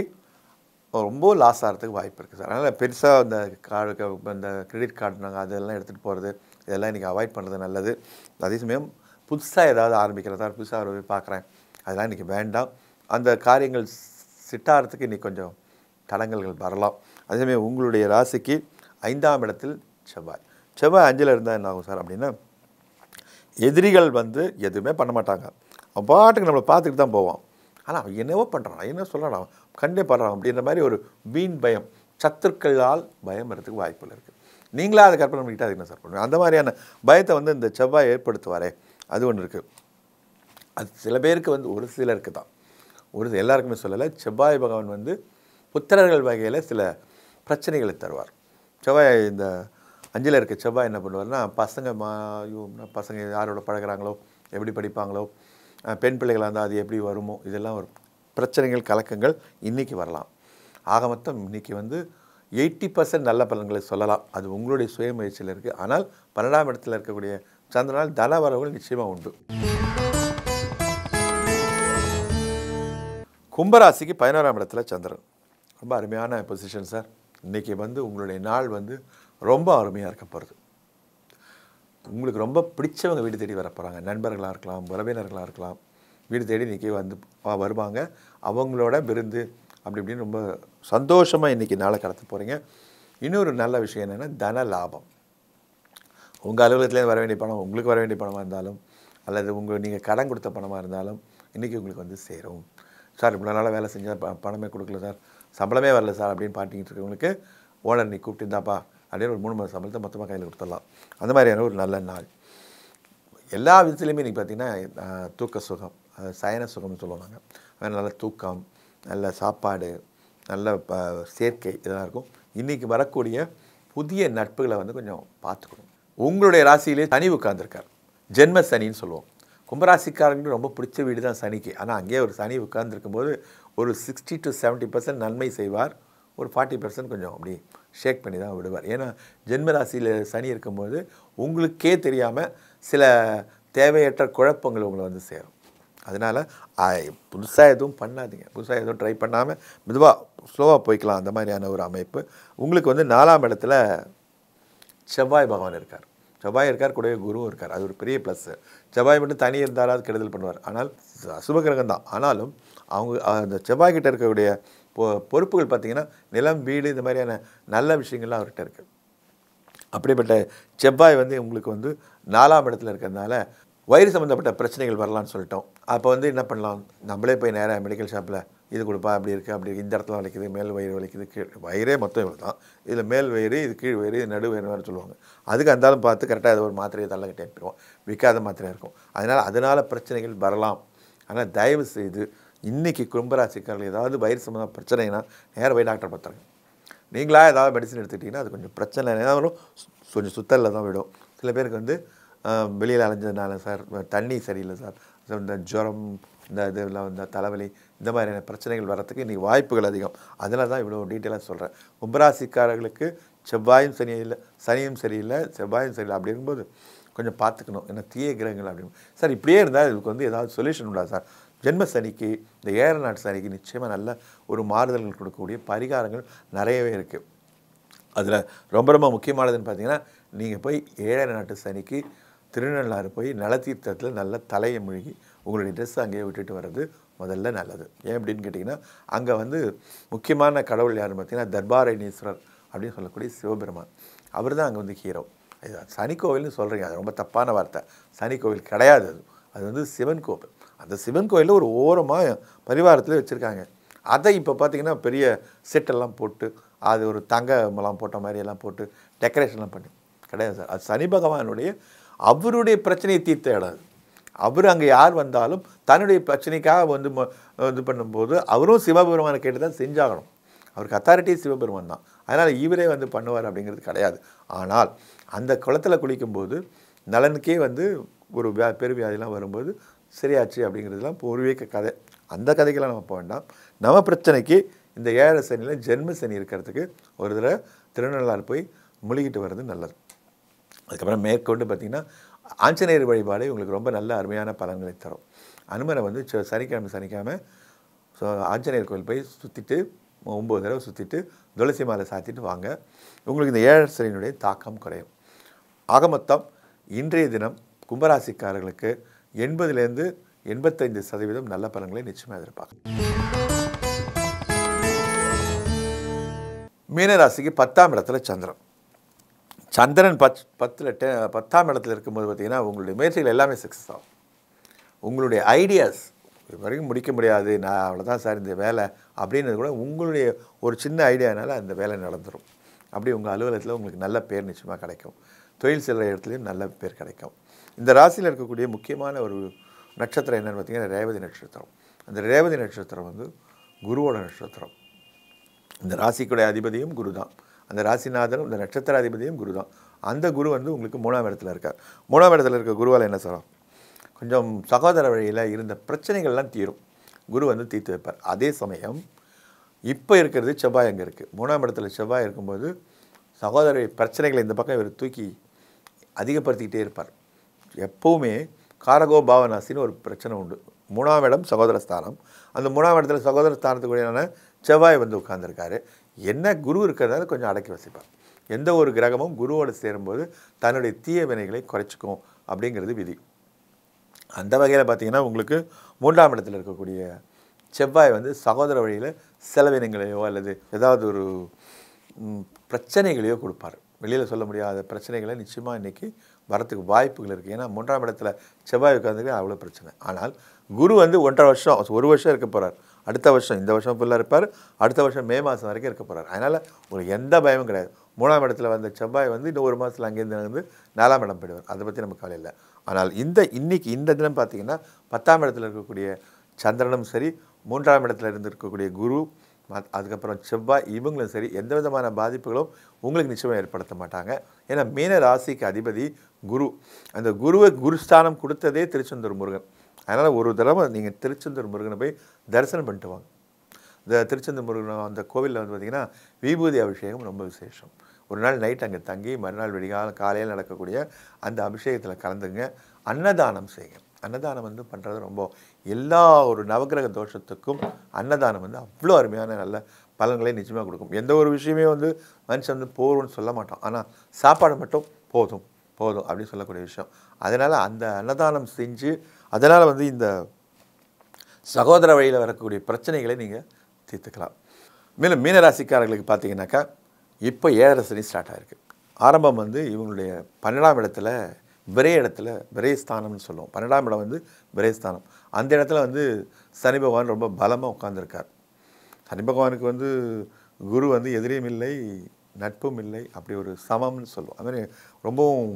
ரொம்ப லாஸ் ஆகிறதுக்கு வாய்ப்பு இருக்குது சார் அதனால் பெருசாக அந்த கார்டு இந்த கிரெடிட் கார்டு நாங்கள் அதெல்லாம் எடுத்துகிட்டு போகிறது இதெல்லாம் இன்றைக்கி அவாய்ட் பண்ணுறது நல்லது அதே சமயம் புதுசாக ஏதாவது ஆரம்பிக்கிறதா புதுசாக ஒரு பார்க்குறேன் அதெல்லாம் இன்றைக்கி வேண்டாம் அந்த காரியங்கள் சிட்டாகிறதுக்கு இன்றைக்கி கொஞ்சம் தடங்கல்கள் வரலாம் சமயம் உங்களுடைய ராசிக்கு ஐந்தாம் இடத்தில் செவ்வாய் செவ்வாய் அஞ்சில் இருந்தால் என்ன ஆகும் சார் அப்படின்னா எதிரிகள் வந்து எதுவுமே பண்ண மாட்டாங்க அவன் பாட்டுக்கு நம்மளை பார்த்துட்டு தான் போவான் ஆனால் அவன் என்னவோ பண்ணுறான் என்ன சொல்கிறான் கண்டே பண்ணுறான் அப்படின்ற மாதிரி ஒரு வீண் பயம் சத்துருக்களால் பயம் வரதுக்கு வாய்ப்புகள் இருக்குது நீங்களாக அதை கற்பனை பண்ணிக்கிட்டே அது என்ன சார் பண்ணுங்க அந்த மாதிரியான பயத்தை வந்து இந்த செவ்வாய் ஏற்படுத்துவாரே அது ஒன்று இருக்குது அது சில பேருக்கு வந்து ஒரு சிலருக்கு தான் ஒரு எல்லாருக்குமே சொல்லலை செவ்வாய் பகவான் வந்து புத்திரர்கள் வகையில் சில பிரச்சனைகளை தருவார் செவ்வாய் இந்த அஞ்சில் இருக்க செவ்வாய் என்ன பண்ணுவார்னா பசங்க மா பசங்க யாரோட பழகிறாங்களோ எப்படி படிப்பாங்களோ பெண் பிள்ளைகளாக இருந்தால் அது எப்படி வருமோ இதெல்லாம் ஒரு பிரச்சனைகள் கலக்கங்கள் இன்றைக்கி வரலாம் ஆக மொத்தம் இன்றைக்கி வந்து எயிட்டி பர்சன்ட் நல்ல பலன்களை சொல்லலாம் அது உங்களுடைய சுய முயற்சியில் இருக்குது ஆனால் பன்னெண்டாம் இடத்தில் இருக்கக்கூடிய சந்திரனால் தன வரவுகள் நிச்சயமாக உண்டு கும்பராசிக்கு பதினோராம் இடத்துல சந்திரன் ரொம்ப அருமையான பொசிஷன் சார் இன்றைக்கி வந்து உங்களுடைய நாள் வந்து ரொம்ப அருமையாக இருக்க போகிறது உங்களுக்கு ரொம்ப பிடிச்சவங்க வீடு தேடி வரப்போகிறாங்க நண்பர்களாக இருக்கலாம் உறவினர்களாக இருக்கலாம் வீடு தேடி இன்றைக்கி வந்து வருவாங்க அவங்களோட விருந்து அப்படி இப்படின்னு ரொம்ப சந்தோஷமாக இன்றைக்கி நாளை கடத்த போகிறீங்க இன்னொரு நல்ல விஷயம் என்னென்னா தன லாபம் உங்கள் அலுவலகத்துலேருந்து வர வேண்டிய பணம் உங்களுக்கு வர வேண்டிய பணமாக இருந்தாலும் அல்லது உங்கள் நீங்கள் கடன் கொடுத்த பணமாக இருந்தாலும் இன்றைக்கி உங்களுக்கு வந்து சேரும் சார் இவ்வளோ நாளாக வேலை செஞ்சால் ப பணமே கொடுக்கல சார் சம்பளமே வரல சார் அப்படின்னு பாட்டிக்கிட்டு இருக்கவங்களுக்கு ஓனர் நீ கூப்பிட்டுருந்தாப்பா அப்படின்னு ஒரு மூணு மாதம் சம்பளத்தை மொத்தமாக கையில் கொடுத்துடலாம் அந்த மாதிரியான ஒரு நல்ல நாள் எல்லா விதத்துலேயுமே இன்றைக்கி பார்த்திங்கன்னா தூக்க சுகம் சயன சுகம்னு சொல்லுவோம் நாங்கள் அதனால் நல்ல தூக்கம் நல்ல சாப்பாடு நல்ல ப சேர்க்கை இதெல்லாம் இருக்கும் இன்றைக்கி வரக்கூடிய புதிய நட்புகளை வந்து கொஞ்சம் பார்த்துக்கணும் உங்களுடைய ராசியிலே சனி உட்கார்ந்துருக்கார் ஜென்ம சனின்னு சொல்லுவோம் கும்பராசிக்காரங்களுக்கு ரொம்ப பிடிச்ச வீடு தான் சனிக்கு ஆனால் அங்கேயே ஒரு சனி உட்கார்ந்துருக்கும் போது ஒரு சிக்ஸ்டி டு செவன்ட்டி பர்சன்ட் நன்மை செய்வார் ஒரு ஃபார்ட்டி பர்சன்ட் கொஞ்சம் அப்படி ஷேக் பண்ணி தான் விடுவார் ஏன்னா ஜென்மராசியில் சனி இருக்கும்போது உங்களுக்கே தெரியாமல் சில தேவையற்ற குழப்பங்கள் உங்களை வந்து சேரும் அதனால் புதுசாக எதுவும் பண்ணாதீங்க புதுசாக எதுவும் ட்ரை பண்ணாமல் மெதுவாக ஸ்லோவாக போய்க்கலாம் அந்த மாதிரியான ஒரு அமைப்பு உங்களுக்கு வந்து நாலாம் இடத்துல செவ்வாய் பகவான் இருக்கார் செவ்வாய் இருக்கார் கூடவே குருவும் இருக்கார் அது ஒரு பெரிய ப்ளஸ்ஸு செவ்வாய் மட்டும் தனி இருந்தாராவது கெடுதல் பண்ணுவார் ஆனால் அசுபகிரகம் தான் ஆனாலும் அவங்க அந்த செவ்வாய்கிட்ட இருக்கக்கூடிய பொ பொறுப்புகள் பார்த்திங்கன்னா நிலம் வீடு இந்த மாதிரியான நல்ல விஷயங்கள்லாம் அவர்கிட்ட இருக்குது அப்படிப்பட்ட செவ்வாய் வந்து உங்களுக்கு வந்து நாலாம் இடத்துல இருக்கிறதுனால வயிறு சம்மந்தப்பட்ட பிரச்சனைகள் வரலான்னு சொல்லிட்டோம் அப்போ வந்து என்ன பண்ணலாம் நம்மளே போய் நேராக மெடிக்கல் ஷாப்பில் இது கொடுப்பா அப்படி இருக்குது அப்படி இருக்குது இந்த இடத்துல வலிக்குது மேல் வயிறு வலிக்குது கீழ் வயிறே மொத்தம் இவ்வளோ தான் இதில் மேல் வயிறு இது கீழ் வயிறு இது நடு வயிறு வேறு சொல்லுவாங்க அதுக்கு அந்தாலும் பார்த்து கரெக்டாக அது ஒரு மாத்திரையை தள்ளக்கிட்டே போயிடுவோம் விற்காத மாத்திரையாக இருக்கும் அதனால் அதனால் பிரச்சனைகள் வரலாம் ஆனால் தயவு செய்து இன்றைக்கி கும்பராசிக்காரர்கள் ஏதாவது வயிறு சம்மந்த பிரச்சனைனா நேராக போய் டாக்டர் பார்த்துறேன் நீங்களாக ஏதாவது மெடிசன் எடுத்துக்கிட்டிங்கன்னா அது கொஞ்சம் பிரச்சனை ஏதாவது கொஞ்சம் சுத்தலில் தான் விடும் சில பேருக்கு வந்து வெளியில் அலைஞ்சதுனால சார் தண்ணி சரியில்லை சார் இந்த ஜுரம் இந்த இல்லை இந்த தலைவலி இந்த மாதிரியான பிரச்சனைகள் வரத்துக்கு இன்றைக்கி வாய்ப்புகள் அதிகம் அதனால தான் இவ்வளோ டீட்டெயிலாக சொல்கிறேன் கும்பராசிக்காரர்களுக்கு செவ்வாயும் சரியில்லை சனியும் சரியில்லை செவ்வாயும் சரியில்லை அப்படிங்கும்போது கொஞ்சம் பார்த்துக்கணும் ஏன்னா தீய கிரகங்கள் அப்படின்னு சார் இப்படியே இருந்தால் இதுக்கு வந்து ஏதாவது சொல்யூஷன் உண்டா சார் ஜென்ம சனிக்கு இந்த நாட்டு சனிக்கு நிச்சயமாக நல்ல ஒரு மாறுதல்கள் கொடுக்கக்கூடிய பரிகாரங்கள் நிறையவே இருக்குது அதில் ரொம்ப ரொம்ப முக்கியமானதுன்னு பார்த்தீங்கன்னா நீங்கள் போய் ஏழை நாட்டு சனிக்கு திருநள்ளாறு போய் நலத்தீர்த்தத்தில் நல்ல தலையை மூழ்கி உங்களுடைய ட்ரெஸ் அங்கேயே விட்டுட்டு வர்றது முதல்ல நல்லது ஏன் அப்படின்னு கேட்டிங்கன்னா அங்கே வந்து முக்கியமான கடவுள் யாருன்னு பார்த்தீங்கன்னா தர்பாரணீஸ்வரர் அப்படின்னு சொல்லக்கூடிய சிவபெருமான் அவர் தான் அங்கே வந்து ஹீரோ இதுதான் சனி கோவில்னு சொல்கிறீங்க அது ரொம்ப தப்பான வார்த்தை சனி கோவில் கிடையாது அது அது வந்து சிவன் கோவில் அந்த சிவன் கோயிலில் ஒரு ஓரமாக பரிவாரத்தில் வச்சுருக்காங்க அதை இப்போ பார்த்திங்கன்னா பெரிய செட்டெல்லாம் போட்டு அது ஒரு தங்கமெல்லாம் போட்ட மாதிரியெல்லாம் போட்டு டெக்கரேஷன்லாம் பண்ணி கிடையாது சார் அது சனி பகவானுடைய அவருடைய பிரச்சனையை தீர்த்த இடம் அவர் அங்கே யார் வந்தாலும் தன்னுடைய பிரச்சனைக்காக வந்து இது பண்ணும்போது அவரும் சிவபெருமானை கேட்டு தான் செஞ்சாகணும் அவருக்கு அத்தாரிட்டி சிவபெருமான் தான் அதனால் இவரே வந்து பண்ணுவார் அப்படிங்கிறது கிடையாது ஆனால் அந்த குளத்தில் குளிக்கும்போது நலனுக்கே வந்து ஒரு வியா பெருவியாதிலாம் வரும்போது சரியாச்சு அப்படிங்கிறதுலாம் இப்போ ஒரு வீக்க கதை அந்த கதைக்கெல்லாம் நம்ம போக வேண்டாம் நம்ம பிரச்சனைக்கு இந்த ஏழு சனியில் ஜென்ம சனி இருக்கிறதுக்கு ஒரு தடவை திருநள்ளாறு போய் முழுகிட்டு வர்றது நல்லது அதுக்கப்புறம் மேற்கொண்டு பார்த்திங்கன்னா ஆஞ்சநேயர் வழிபாடு உங்களுக்கு ரொம்ப நல்ல அருமையான பலன்களை தரும் அனுமனை வந்து சனிக்கிழமை சனிக்கிழமை ஸோ ஆஞ்சநேயர் கோயில் போய் சுற்றிட்டு ஒம்பது தடவை சுற்றிட்டு துளசி மாலை சாத்திட்டு வாங்க உங்களுக்கு இந்த ஏழர் சனியினுடைய தாக்கம் குறையும் ஆக மொத்தம் இன்றைய தினம் கும்பராசிக்காரர்களுக்கு எண்பதுலேருந்து எண்பத்தைந்து சதவீதம் நல்ல பலன்களை நிச்சயமாக எதிர்பார்க்கலாம் மீனராசிக்கு பத்தாம் இடத்துல சந்திரன் சந்திரன் பத் பத்தில் டெ பத்தாம் இடத்துல இருக்கும்போது பார்த்திங்கன்னா உங்களுடைய முயற்சிகள் எல்லாமே சக்ஸஸ் ஆகும் உங்களுடைய ஐடியாஸ் இது வரைக்கும் முடிக்க முடியாது நான் அவ்வளோதான் சார் இந்த வேலை அப்படின்றது கூட உங்களுடைய ஒரு சின்ன ஐடியானால் அந்த வேலை நடந்துடும் அப்படி உங்கள் அலுவலகத்தில் உங்களுக்கு நல்ல பேர் நிச்சயமாக கிடைக்கும் தொழில் செல்கிற இடத்துலையும் நல்ல பேர் கிடைக்கும் இந்த ராசியில் இருக்கக்கூடிய முக்கியமான ஒரு நட்சத்திரம் என்னென்னு பார்த்தீங்கன்னா ரேவதி நட்சத்திரம் அந்த ரேவதி நட்சத்திரம் வந்து குருவோட நட்சத்திரம் இந்த ராசிக்குடைய அதிபதியும் குரு தான் அந்த ராசிநாதனும் இந்த நட்சத்திர அதிபதியும் குரு தான் அந்த குரு வந்து உங்களுக்கு மூணாம் இடத்துல இருக்கார் மூணாம் இடத்துல இருக்க குருவால் என்ன சொல்லலாம் கொஞ்சம் சகோதர வழியில் இருந்த பிரச்சனைகள்லாம் தீரும் குரு வந்து தீர்த்து வைப்பார் அதே சமயம் இப்போ இருக்கிறது செவ்வாய் அங்கே இருக்குது மூணாம் இடத்துல செவ்வாய் இருக்கும்போது சகோதர பிரச்சனைகளை இந்த பக்கம் இவர் தூக்கி அதிகப்படுத்திக்கிட்டே இருப்பார் எப்போவுமே காரகோ பாவனாசின்னு ஒரு பிரச்சனை உண்டு மூணாம் இடம் சகோதர ஸ்தானம் அந்த மூணாம் இடத்துல சகோதர ஸ்தானத்துக்குடியான செவ்வாய் வந்து உட்கார்ந்துருக்காரு என்ன குரு இருக்கிறதால கொஞ்சம் அடக்கி வசிப்பார் எந்த ஒரு கிரகமும் குருவோடு சேரும்போது தன்னுடைய தீய வினைகளை குறைச்சிக்கும் அப்படிங்கிறது விதி அந்த வகையில் பார்த்திங்கன்னா உங்களுக்கு மூன்றாம் இடத்தில் இருக்கக்கூடிய செவ்வாய் வந்து சகோதர வழியில் செலவினங்களையோ அல்லது ஏதாவது ஒரு பிரச்சனைகளையோ கொடுப்பார் வெளியில் சொல்ல முடியாத பிரச்சனைகளை நிச்சயமாக இன்றைக்கி வரத்துக்கு வாய்ப்புகள் இருக்குது ஏன்னா மூன்றாம் இடத்துல செவ்வாய் உட்காந்துக்கு அவ்வளோ பிரச்சனை ஆனால் குரு வந்து ஒன்றரை வருஷம் ஒரு வருஷம் இருக்க போகிறார் அடுத்த வருஷம் இந்த வருஷம் ஃபுல்லாக இருப்பார் அடுத்த வருஷம் மே மாதம் வரைக்கும் இருக்க போகிறார் அதனால் ஒரு எந்த பயமும் கிடையாது மூணாம் இடத்துல வந்த செவ்வாய் வந்து இன்னும் ஒரு மாதத்தில் அங்கேருந்து வந்து நாலாம் இடம் போயிடுவார் அதை பற்றி நமக்கு கவலை இல்லை ஆனால் இந்த இன்றைக்கி இந்த தினம் பார்த்திங்கன்னா பத்தாம் இடத்துல இருக்கக்கூடிய சந்திரனும் சரி மூன்றாம் இடத்துல இருந்து இருக்கக்கூடிய குரு அதுக்கப்புறம் செவ்வாய் இவங்களும் சரி எந்த விதமான பாதிப்புகளும் உங்களுக்கு நிச்சயமாக ஏற்படுத்த மாட்டாங்க ஏன்னா மீன ராசிக்கு அதிபதி குரு அந்த குருவை குருஸ்தானம் கொடுத்ததே திருச்செந்தூர் முருகன் அதனால் ஒரு தடவை நீங்கள் திருச்செந்தூர் முருகனை போய் தரிசனம் பண்ணிட்டு வாங்க இந்த திருச்செந்தூர் முருகன் அந்த கோவிலில் வந்து பார்த்திங்கன்னா விபூதி அபிஷேகம் ரொம்ப விசேஷம் ஒரு நாள் நைட் அங்கே தங்கி மறுநாள் வெடிகாலம் காலையில் நடக்கக்கூடிய அந்த அபிஷேகத்தில் கலந்துங்க அன்னதானம் செய்யுங்க அன்னதானம் வந்து பண்ணுறது ரொம்ப எல்லா ஒரு நவகிரக தோஷத்துக்கும் அன்னதானம் வந்து அவ்வளோ அருமையான நல்ல பலன்களை நிச்சயமாக கொடுக்கும் எந்த ஒரு விஷயமே வந்து மனுஷன் வந்து போகணும்னு சொல்ல மாட்டோம் ஆனால் சாப்பாடு மட்டும் போதும் போதும் அப்படின்னு சொல்லக்கூடிய விஷயம் அதனால் அந்த அன்னதானம் செஞ்சு அதனால் வந்து இந்த சகோதர வழியில் வரக்கூடிய பிரச்சனைகளை நீங்கள் தீர்த்துக்கலாம் மேலும் மீனராசிக்காரர்களுக்கு பார்த்தீங்கன்னாக்கா இப்போ ஏழரை சனி ஸ்டார்ட் ஆகிருக்கு ஆரம்பம் வந்து இவங்களுடைய பன்னெண்டாம் இடத்துல விரை இடத்துல விரைஸ்தானம்னு சொல்லுவோம் பன்னெண்டாம் இடம் வந்து விரைஸ்தானம் அந்த இடத்துல வந்து சனி பகவான் ரொம்ப பலமாக உட்காந்துருக்கார் சனி பகவானுக்கு வந்து குரு வந்து எதிரியும் இல்லை நட்பும் இல்லை அப்படி ஒரு சமம்னு சொல்லுவோம் அதுமாதிரி ரொம்பவும்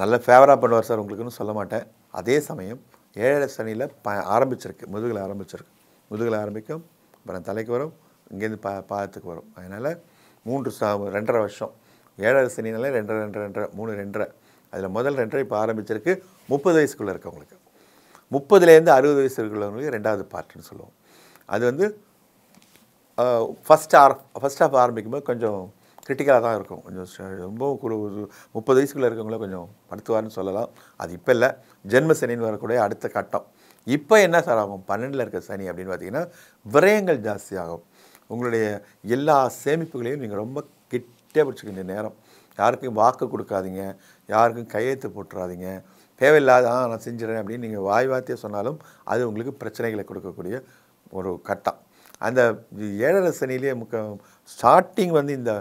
நல்ல ஃபேவராக பண்ணுவார் சார் உங்களுக்குன்னு சொல்ல மாட்டேன் அதே சமயம் ஏழரை சனியில் ப ஆரம்பிச்சிருக்கு முதுகில் ஆரம்பிச்சிருக்கு முதுகில் ஆரம்பிக்கும் அப்புறம் தலைக்கு வரும் இங்கேருந்து பா பாதத்துக்கு வரும் அதனால் மூன்று சா ரெண்டரை வருஷம் ஏழரை சனினாலே ரெண்டரை ரெண்டரை ரெண்டரை மூணு ரெண்டரை அதில் முதல் ரெண்டரை இப்போ ஆரம்பிச்சிருக்கு முப்பது வயசுக்குள்ளே இருக்கவங்களுக்கு முப்பதுலேருந்து அறுபது வயசு இருக்கிறவங்களுக்கு ரெண்டாவது பார்ட்டுன்னு சொல்லுவோம் அது வந்து ஃபஸ்ட் ஆர் ஃபஸ்ட் ஆஃப் ஆரம்பிக்கும்போது கொஞ்சம் கிரிட்டிக்கலாக தான் இருக்கும் கொஞ்சம் ரொம்ப ஒரு முப்பது வயசுக்குள்ளே இருக்கவங்கள கொஞ்சம் படுத்துவார்னு சொல்லலாம் அது இப்போ இல்லை ஜென்ம சனின்னு வரக்கூடிய அடுத்த கட்டம் இப்போ என்ன சார் ஆகும் பன்னெண்டில் இருக்க சனி அப்படின்னு பார்த்தீங்கன்னா விரயங்கள் ஜாஸ்தியாகும் உங்களுடைய எல்லா சேமிப்புகளையும் நீங்கள் ரொம்ப கிட்டே பிடிச்சிக்கின்ற நேரம் யாருக்கும் வாக்கு கொடுக்காதீங்க யாருக்கும் கையெழுத்து போட்டுறாதீங்க தேவையில்லாத நான் செஞ்சிடறேன் அப்படின்னு நீங்கள் வாய் வார்த்தையே சொன்னாலும் அது உங்களுக்கு பிரச்சனைகளை கொடுக்கக்கூடிய ஒரு கட்டம் அந்த ஏழரை சனிலேயே முக்க ஸ்டார்டிங் வந்து இந்த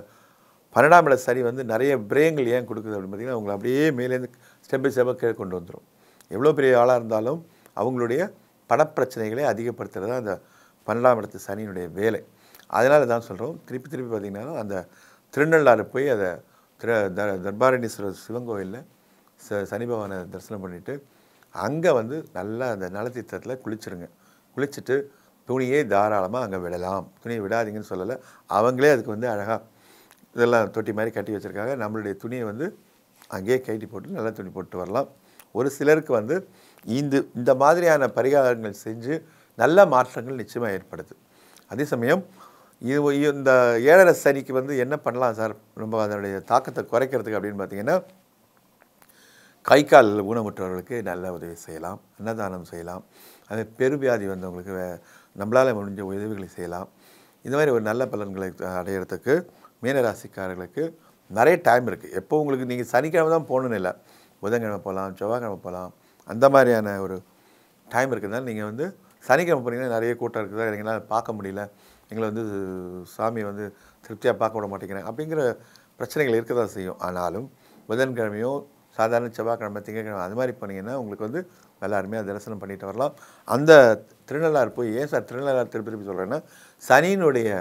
பன்னெண்டாம் இடம் சனி வந்து நிறைய பிரேங்கள் ஏன் கொடுக்குது அப்படின்னு பார்த்திங்கன்னா அவங்களை அப்படியே மேலேருந்து ஸ்டெப் பை ஸ்டெப்பாக கீழே கொண்டு வந்துடும் எவ்வளோ பெரிய ஆளாக இருந்தாலும் அவங்களுடைய பணப்பிரச்சனைகளை அதிகப்படுத்துகிறது தான் அந்த பன்னெண்டாம் இடத்து சனியினுடைய வேலை அதனால தான் சொல்கிறோம் திருப்பி திருப்பி பார்த்திங்கன்னா அந்த திருநள்ளாறு போய் அதை திரு த தர்பாரணீஸ்வரர் சிவன் கோயிலில் ச சனி பகவானை தரிசனம் பண்ணிவிட்டு அங்கே வந்து நல்லா அந்த நலத்தீர்த்தத்தில் குளிச்சுருங்க குளிச்சுட்டு துணியை தாராளமாக அங்கே விடலாம் துணியை விடாதீங்கன்னு சொல்லலை அவங்களே அதுக்கு வந்து அழகாக இதெல்லாம் தொட்டி மாதிரி கட்டி வச்சுருக்காங்க நம்மளுடைய துணியை வந்து அங்கேயே கட்டி போட்டு நல்லா துணி போட்டு வரலாம் ஒரு சிலருக்கு வந்து இந்த இந்த மாதிரியான பரிகாரங்கள் செஞ்சு நல்ல மாற்றங்கள் நிச்சயமாக ஏற்படுது அதே சமயம் இது இந்த ஏழரை சனிக்கு வந்து என்ன பண்ணலாம் சார் நம்ம அதனுடைய தாக்கத்தை குறைக்கிறதுக்கு அப்படின்னு பார்த்தீங்கன்னா கை கால் ஊனமுற்றவர்களுக்கு நல்ல உதவி செய்யலாம் அன்னதானம் செய்யலாம் அதே பெருவியாதி வந்தவங்களுக்கு நம்மளால் முடிஞ்ச உதவிகளை செய்யலாம் இந்த மாதிரி ஒரு நல்ல பலன்களை அடையிறதுக்கு மீனராசிக்காரர்களுக்கு நிறைய டைம் இருக்குது எப்போ உங்களுக்கு நீங்கள் சனிக்கிழமை தான் போகணுன்னு இல்லை புதன்கிழமை போகலாம் செவ்வாய்க்கிழமை போகலாம் அந்த மாதிரியான ஒரு டைம் இருக்கிறதுனால நீங்கள் வந்து சனிக்கிழமை போனீங்கன்னா நிறைய கூட்டம் இருக்குதா எங்களால் பார்க்க முடியல எங்களை வந்து சாமியை வந்து திருப்தியாக பார்க்க விட மாட்டேங்கிறாங்க அப்படிங்கிற பிரச்சனைகள் இருக்க தான் செய்யும் ஆனாலும் புதன்கிழமையோ சாதாரண செவ்வாய்க்கிழமை திங்கக்கிழமை அது மாதிரி போனீங்கன்னா உங்களுக்கு வந்து அருமையாக தரிசனம் பண்ணிட்டு வரலாம் அந்த திருநள்ளார் போய் ஏன் சார் திருநள்ளார் திருப்பி திருப்பி சொல்கிறேன்னா சனியினுடைய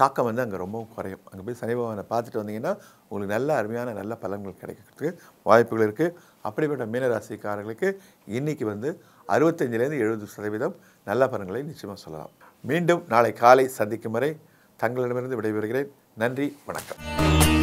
தாக்கம் வந்து அங்கே ரொம்பவும் குறையும் அங்கே போய் சனி பகவானை பார்த்துட்டு வந்தீங்கன்னா உங்களுக்கு நல்ல அருமையான நல்ல பலன்கள் கிடைக்கிறதுக்கு வாய்ப்புகள் இருக்குது அப்படிப்பட்ட மீனராசிக்காரர்களுக்கு இன்றைக்கி வந்து அறுபத்தஞ்சிலேருந்து எழுபது சதவீதம் நல்ல பலன்களை நிச்சயமாக சொல்லலாம் மீண்டும் நாளை காலை சந்திக்கும் வரை தங்களிடமிருந்து விடைபெறுகிறேன் நன்றி வணக்கம்